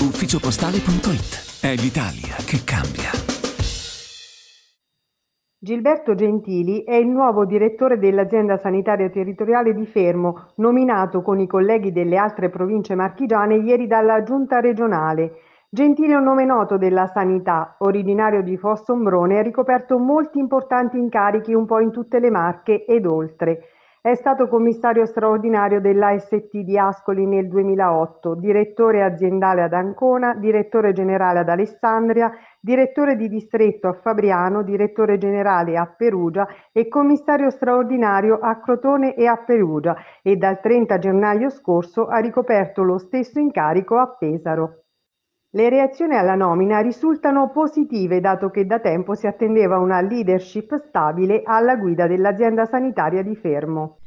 ufficiopostale.it. È l'Italia che cambia. Gilberto Gentili è il nuovo direttore dell'azienda sanitaria territoriale di Fermo, nominato con i colleghi delle altre province marchigiane ieri dalla giunta regionale. Gentili è un nome noto della sanità, originario di Fossombrone, ha ricoperto molti importanti incarichi un po' in tutte le Marche ed oltre. È stato commissario straordinario dell'AST di Ascoli nel 2008, direttore aziendale ad Ancona, direttore generale ad Alessandria, direttore di distretto a Fabriano, direttore generale a Perugia e commissario straordinario a Crotone e a Perugia e dal 30 gennaio scorso ha ricoperto lo stesso incarico a Pesaro. Le reazioni alla nomina risultano positive dato che da tempo si attendeva una leadership stabile alla guida dell'azienda sanitaria di Fermo.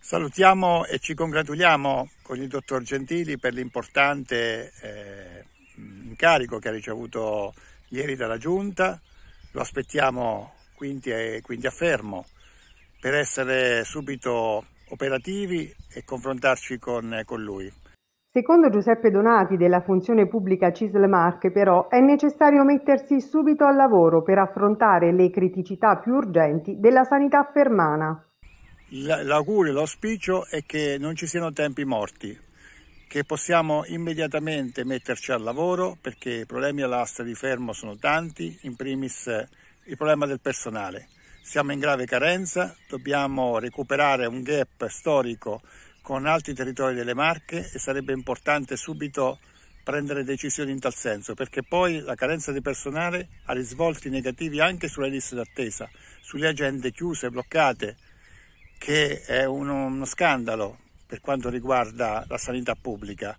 Salutiamo e ci congratuliamo con il dottor Gentili per l'importante eh, incarico che ha ricevuto ieri dalla Giunta. Lo aspettiamo quindi a, quindi a Fermo per essere subito operativi e confrontarci con, con lui. Secondo Giuseppe Donati della Funzione Pubblica Cisl però è necessario mettersi subito al lavoro per affrontare le criticità più urgenti della sanità fermana. L'augurio, l'auspicio è che non ci siano tempi morti, che possiamo immediatamente metterci al lavoro perché i problemi all'asta di fermo sono tanti, in primis il problema del personale. Siamo in grave carenza, dobbiamo recuperare un gap storico con altri territori delle Marche e sarebbe importante subito prendere decisioni in tal senso perché poi la carenza di personale ha risvolti negativi anche sulle liste d'attesa, sulle agende chiuse, bloccate, che è uno, uno scandalo per quanto riguarda la sanità pubblica.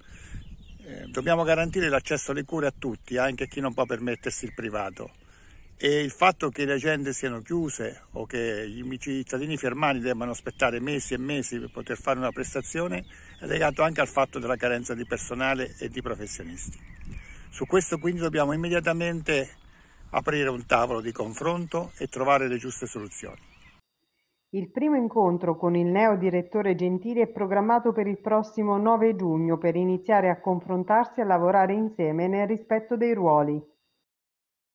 Eh, dobbiamo garantire l'accesso alle cure a tutti, anche a chi non può permettersi il privato e il fatto che le agende siano chiuse o che i cittadini firmani debbano aspettare mesi e mesi per poter fare una prestazione è legato anche al fatto della carenza di personale e di professionisti. Su questo quindi dobbiamo immediatamente aprire un tavolo di confronto e trovare le giuste soluzioni. Il primo incontro con il neo direttore Gentili è programmato per il prossimo 9 giugno per iniziare a confrontarsi e a lavorare insieme nel rispetto dei ruoli.